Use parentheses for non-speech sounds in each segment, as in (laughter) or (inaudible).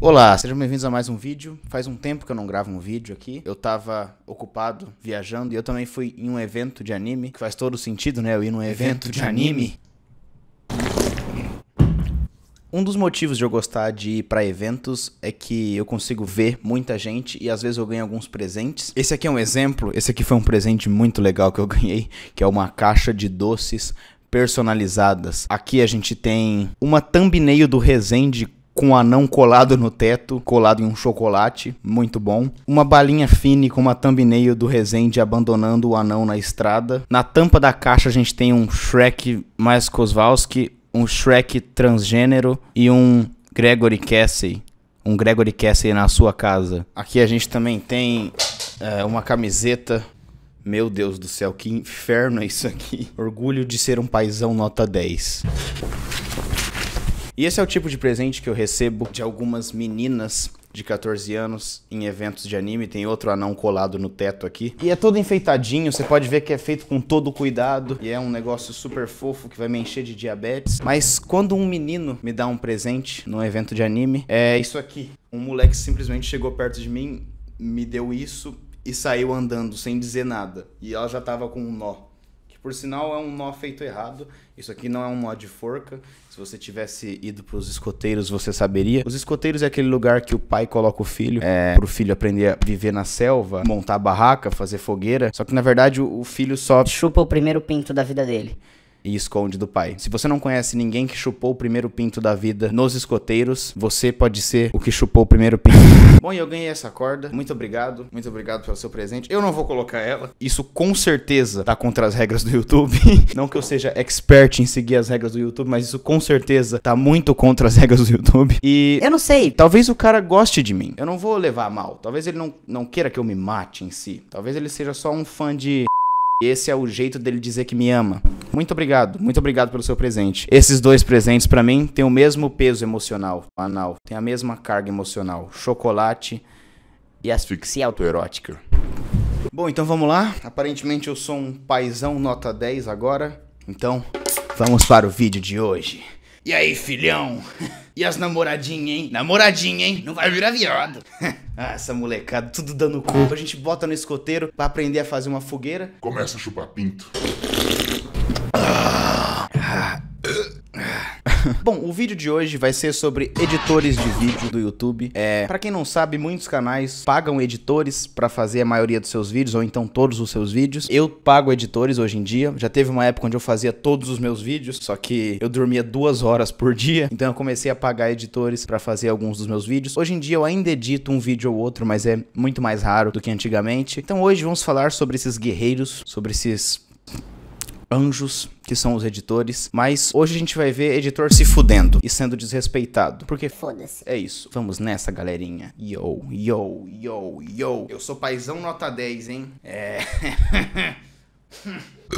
Olá, sejam bem-vindos a mais um vídeo. Faz um tempo que eu não gravo um vídeo aqui. Eu tava ocupado viajando e eu também fui em um evento de anime, que faz todo sentido, né? Eu ir num evento, evento de, de anime. anime. Um dos motivos de eu gostar de ir para eventos é que eu consigo ver muita gente e às vezes eu ganho alguns presentes. Esse aqui é um exemplo, esse aqui foi um presente muito legal que eu (laughs) ganhei, que é uma caixa de doces personalizadas. Aqui a gente tem uma thumbnail do Resende com um anão colado no teto, colado em um chocolate, muito bom. Uma balinha fine com uma thumbnail do Rezende abandonando o anão na estrada. Na tampa da caixa a gente tem um Shrek mais Kozlowski, um Shrek transgênero e um Gregory Cassie. Um Gregory Cassie na sua casa. Aqui a gente também tem é, uma camiseta meu Deus do céu, que inferno é isso aqui. (laughs) Orgulho de ser um paizão nota 10. E esse é o tipo de presente que eu recebo de algumas meninas de 14 anos em eventos de anime. Tem outro anão colado no teto aqui. E é todo enfeitadinho, você pode ver que é feito com todo cuidado. E é um negócio super fofo que vai me encher de diabetes. Mas quando um menino me dá um presente num evento de anime, é isso aqui. Um moleque simplesmente chegou perto de mim, me deu isso e saiu andando sem dizer nada. E ela já tava com um nó por sinal, é um nó feito errado. Isso aqui não é um nó de forca. Se você tivesse ido para os escoteiros, você saberia. Os escoteiros é aquele lugar que o pai coloca o filho, é, para o filho aprender a viver na selva, montar barraca, fazer fogueira. Só que na verdade o, o filho só chupa o primeiro pinto da vida dele e esconde do pai. Se você não conhece ninguém que chupou o primeiro pinto da vida nos escoteiros, você pode ser o que chupou o primeiro pinto. (laughs) Bom, eu ganhei essa corda. Muito obrigado. Muito obrigado pelo seu presente. Eu não vou colocar ela. Isso com certeza tá contra as regras do YouTube. (laughs) não que eu seja expert em seguir as regras do YouTube, mas isso com certeza tá muito contra as regras do YouTube. E eu não sei, talvez o cara goste de mim. Eu não vou levar mal. Talvez ele não, não queira que eu me mate em si. Talvez ele seja só um fã de esse é o jeito dele dizer que me ama. Muito obrigado, muito obrigado pelo seu presente. Esses dois presentes para mim têm o mesmo peso emocional, anal, tem a mesma carga emocional. Chocolate e asfixia autoerótica. Bom, então vamos lá. Aparentemente eu sou um paizão nota 10 agora. Então, vamos para o vídeo de hoje. E aí, filhão? (laughs) E as namoradinhas, hein? Namoradinha, hein? Não vai virar viado. (laughs) Ah, essa molecada, tudo dando culpa. A gente bota no escoteiro pra aprender a fazer uma fogueira. Começa a chupar pinto. Bom, o vídeo de hoje vai ser sobre editores de vídeo do YouTube. É, para quem não sabe, muitos canais pagam editores para fazer a maioria dos seus vídeos ou então todos os seus vídeos. Eu pago editores hoje em dia. Já teve uma época onde eu fazia todos os meus vídeos, só que eu dormia duas horas por dia, (laughs) então eu comecei a pagar editores para fazer alguns dos meus vídeos. Hoje em dia eu ainda edito um vídeo ou outro, mas é muito mais raro do que antigamente. Então hoje vamos falar sobre esses guerreiros, sobre esses anjos, que são os editores, mas hoje a gente vai ver editor se fudendo e sendo desrespeitado. Porque foda-se. É isso. Vamos nessa, galerinha. Yo, yo, yo, yo. Eu sou paizão nota 10, hein? É. (laughs) (laughs)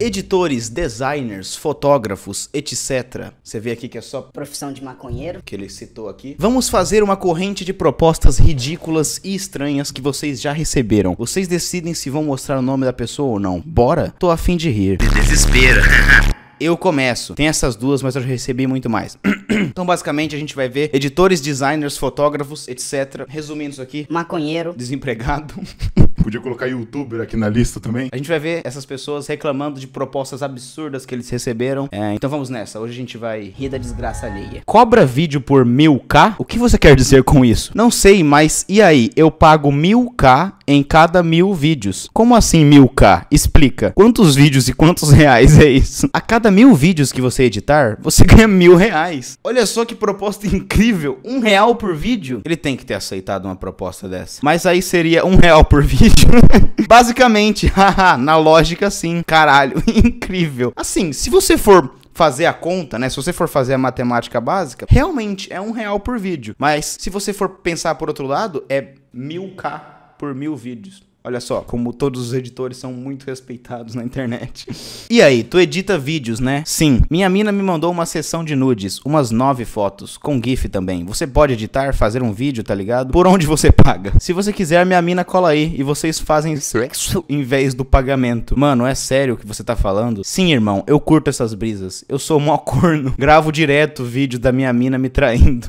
Editores, designers, fotógrafos, etc. Você vê aqui que é só profissão de maconheiro que ele citou aqui. Vamos fazer uma corrente de propostas ridículas e estranhas que vocês já receberam. Vocês decidem se vão mostrar o nome da pessoa ou não. Bora? Tô afim de rir. Desespero. (laughs) eu começo. Tem essas duas, mas eu já recebi muito mais. (clears throat) então, basicamente, a gente vai ver editores, designers, fotógrafos, etc. Resumindo isso aqui: maconheiro, desempregado. (laughs) Podia colocar youtuber aqui na lista também. A gente vai ver essas pessoas reclamando de propostas absurdas que eles receberam. É, então vamos nessa. Hoje a gente vai rir da desgraça alheia. Cobra vídeo por mil k O que você quer dizer com isso? Não sei, mas e aí? Eu pago mil k em cada mil vídeos. Como assim mil k Explica. Quantos vídeos e quantos (laughs) reais é isso? A cada mil vídeos que você editar, você (laughs) ganha mil reais. Olha só que proposta incrível. Um real por vídeo. Ele tem que ter aceitado uma proposta dessa. Mas aí seria um real por (laughs) vídeo né? (laughs) Basicamente. na lógica, sim. Caralho, (laughs) incrível. Assim, se você for fazer a conta, né? Se você for fazer a matemática básica, realmente é um real por vídeo. Mas se você for pensar por outro lado, é mil K por mil vídeos. Olha só, como todos os editores são muito respeitados na internet. e aí, tu edita vídeos, né? Sim. Minha mina me mandou uma sessão de nudes, umas nove fotos, com GIF também. Você pode editar, fazer um vídeo, tá ligado? Por onde você paga? Se você quiser, minha mina cola aí e vocês fazem sexo em vez do pagamento. Mano, é sério o que você tá falando? Sim, irmão, eu curto essas brisas. Eu sou mó corno. Gravo direto vídeo da minha mina me traindo.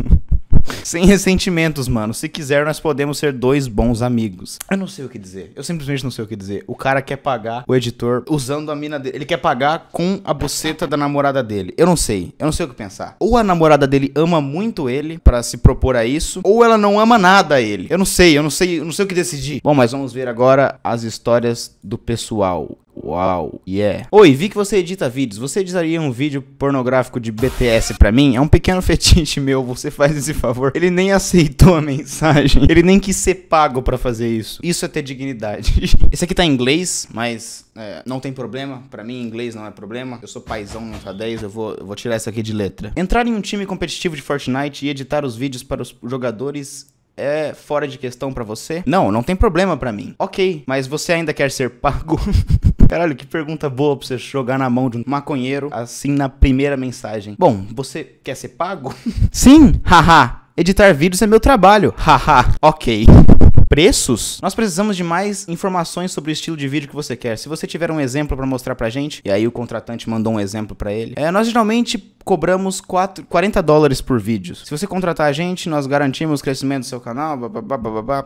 Sem ressentimentos, mano. Se quiser, nós podemos ser dois bons amigos. Eu não sei o que dizer. Eu simplesmente não sei o que dizer. O cara quer pagar o editor usando a mina dele. Ele quer pagar com a buceta da namorada dele. Eu não sei. Eu não sei o que pensar. Ou a namorada dele ama muito ele para se propor a isso, ou ela não ama nada a ele. Eu não sei, eu não sei, eu não sei o que decidir. Bom, mas vamos ver agora as histórias do pessoal. Uau, yeah. Oi, vi que você edita vídeos. Você editaria um vídeo pornográfico de BTS pra mim? É um pequeno (laughs) fetiche meu, você faz esse favor. Ele nem aceitou a mensagem. Ele nem quis ser pago pra fazer isso. Isso é ter dignidade. (laughs) esse aqui tá em inglês, mas é, não tem problema. Pra mim, inglês não é problema. Eu sou paizão nota tá 10, eu vou, eu vou tirar isso aqui de letra. Entrar em um time competitivo de Fortnite e editar os vídeos para os jogadores é fora de questão para você? Não, não tem problema para mim. Ok, mas você ainda quer ser pago? (laughs) Caralho, que pergunta boa pra você jogar na mão de um maconheiro assim na primeira mensagem. Bom, você quer ser pago? (laughs) Sim, haha. Editar vídeos é meu trabalho, haha. ok preços, nós precisamos de mais informações sobre o estilo de vídeo que você quer. Se você tiver um exemplo para mostrar pra gente, e aí o contratante mandou um exemplo para ele, é, nós geralmente cobramos 4, 40 dólares por vídeo. Se você contratar a gente, nós garantimos o crescimento do seu canal.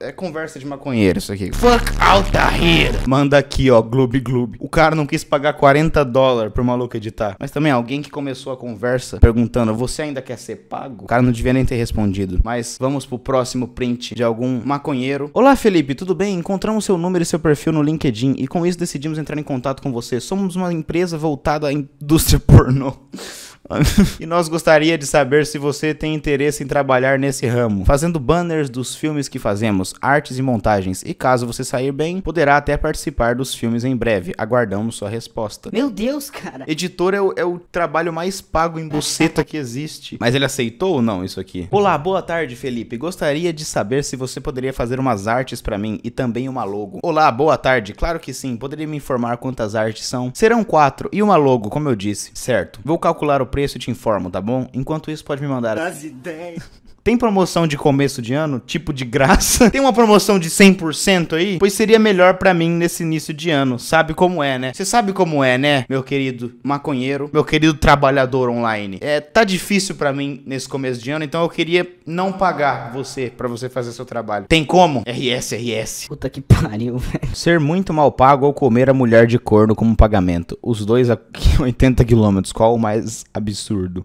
É conversa de maconheiro isso aqui. Fuck out here. Manda aqui, ó, Gloob Gloob. O cara não quis pagar 40 dólares pro maluco editar. Mas também alguém que começou a conversa perguntando, você ainda quer ser pago? O cara não devia nem ter respondido. Mas vamos pro próximo print de algum maconheiro. Olá, Felipe, tudo bem? Encontramos seu número e seu perfil no LinkedIn e com isso decidimos entrar em contato com você. Somos uma empresa voltada à indústria pornô. (laughs) (laughs) e nós gostaria de saber se você tem interesse em trabalhar nesse ramo, fazendo banners dos filmes que fazemos, artes e montagens, e caso você sair bem, poderá até participar dos filmes em breve. Aguardamos sua resposta. Meu Deus, cara. Editor é o, é o trabalho mais pago em buceta que existe. Mas ele aceitou ou não isso aqui? Olá, boa tarde, Felipe. Gostaria de saber se você poderia fazer umas artes para mim e também uma logo. Olá, boa tarde. Claro que sim. Poderia me informar quantas artes são? Serão quatro e uma logo, como eu disse. Certo. Vou calcular o preço e te informo, tá bom? Enquanto isso, pode me mandar. Das ideias. Tem promoção de começo de ano, tipo de graça? (laughs) Tem uma promoção de 100% aí? Pois seria melhor para mim nesse início de ano. Sabe como é, né? Você sabe como é, né, meu querido maconheiro, meu querido trabalhador online? É, tá difícil para mim nesse começo de ano, então eu queria não pagar você para você fazer seu trabalho. Tem como? RS, RS. Puta que (laughs) pariu, velho. Ser muito mal pago ou comer a mulher de corno como pagamento. Os dois a 80 (laughs) quilômetros. Qual o mais absurdo?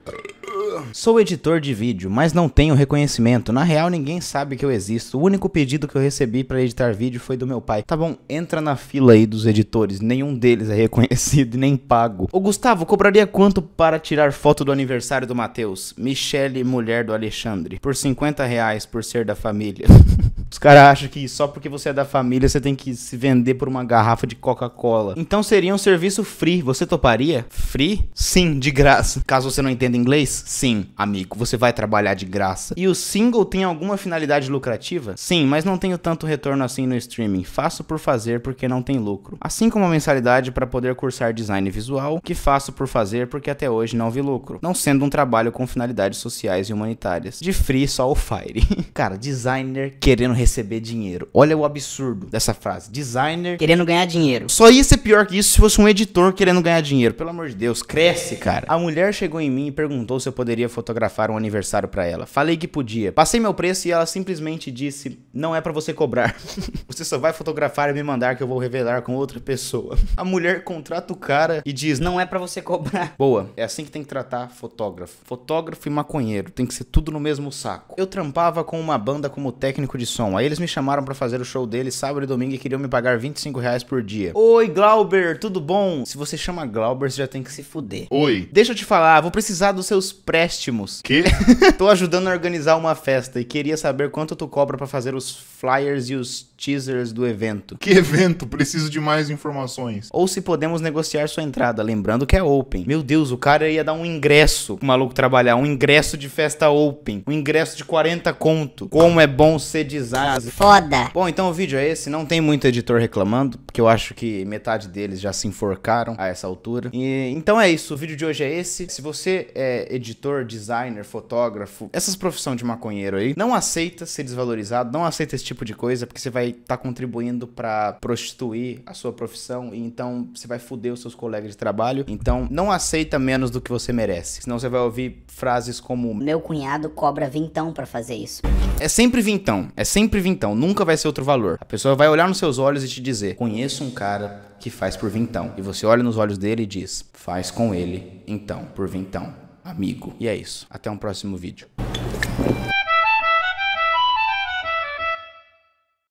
Sou editor de vídeo, mas não tenho reconhecimento. Na real, ninguém sabe que eu existo. O único pedido que eu recebi para editar vídeo foi do meu pai. Tá bom, entra na fila aí dos editores. Nenhum deles é reconhecido (laughs) e nem pago. O Gustavo, cobraria quanto para tirar foto do aniversário do Matheus? Michele, mulher do Alexandre. Por 50 reais por ser da família. (laughs) Os caras acham que só porque você é da família você tem que se vender por uma garrafa de Coca-Cola. Então seria um serviço free. Você toparia? Free? Sim, de graça. Caso você não entenda inglês, sim, amigo, você vai trabalhar de graça. E o single tem alguma finalidade lucrativa? Sim, mas não tenho tanto retorno assim no streaming. Faço por fazer porque não tem lucro. Assim como a mensalidade para poder cursar design visual, que faço por fazer porque até hoje não vi lucro. Não sendo um trabalho com finalidades sociais e humanitárias. De free só o Fire. (laughs) Cara, designer querendo receber dinheiro. Olha o absurdo dessa frase. Designer querendo ganhar dinheiro. Só ia ser pior que isso se fosse um editor querendo ganhar dinheiro. Pelo amor de Deus, cresce, cara. A mulher chegou em mim e perguntou se eu poderia fotografar um aniversário para ela. Falei que podia. Passei meu preço e ela simplesmente disse: "Não é para você cobrar. (laughs) você só vai fotografar e me mandar que eu vou revelar com outra pessoa". A mulher contrata o cara e diz: "Não é para você cobrar". Boa. É assim que tem que tratar fotógrafo. Fotógrafo e maconheiro tem que ser tudo no mesmo saco. Eu trampava com uma banda como técnico de som Aí eles me chamaram para fazer o show deles sábado e domingo e queriam me pagar 25 reais por dia. Oi, Glauber, tudo bom? Se você chama Glauber, você já tem que se fuder. Oi. Deixa eu te falar, vou precisar dos seus préstimos. Que? (laughs) Tô ajudando a organizar uma festa e queria saber quanto tu cobra para fazer os flyers e os teasers do evento. Que evento? Preciso de mais informações. Ou se podemos negociar sua entrada, lembrando que é open. Meu Deus, o cara ia dar um ingresso pro maluco trabalhar, um ingresso de festa open, um ingresso de 40 conto. Como é bom ser design Foda. Bom, então o vídeo é esse. Não tem muito editor reclamando, porque eu acho que metade deles já se enforcaram a essa altura. E, então é isso. O vídeo de hoje é esse. Se você é editor, designer, fotógrafo, essas profissões de maconheiro aí, não aceita ser desvalorizado, não aceita esse tipo de coisa, porque você vai estar tá contribuindo para prostituir a sua profissão e então você vai foder os seus colegas de trabalho. Então não aceita menos do que você merece. Senão você vai ouvir frases como: Meu cunhado cobra vintão para fazer isso. É sempre vintão. É sempre sempre vintão, nunca vai ser outro valor. A pessoa vai olhar nos seus olhos e te dizer: conheço um cara que faz por vintão. E você olha nos olhos dele e diz: faz com ele, então, por vintão, amigo. E é isso. Até um próximo vídeo.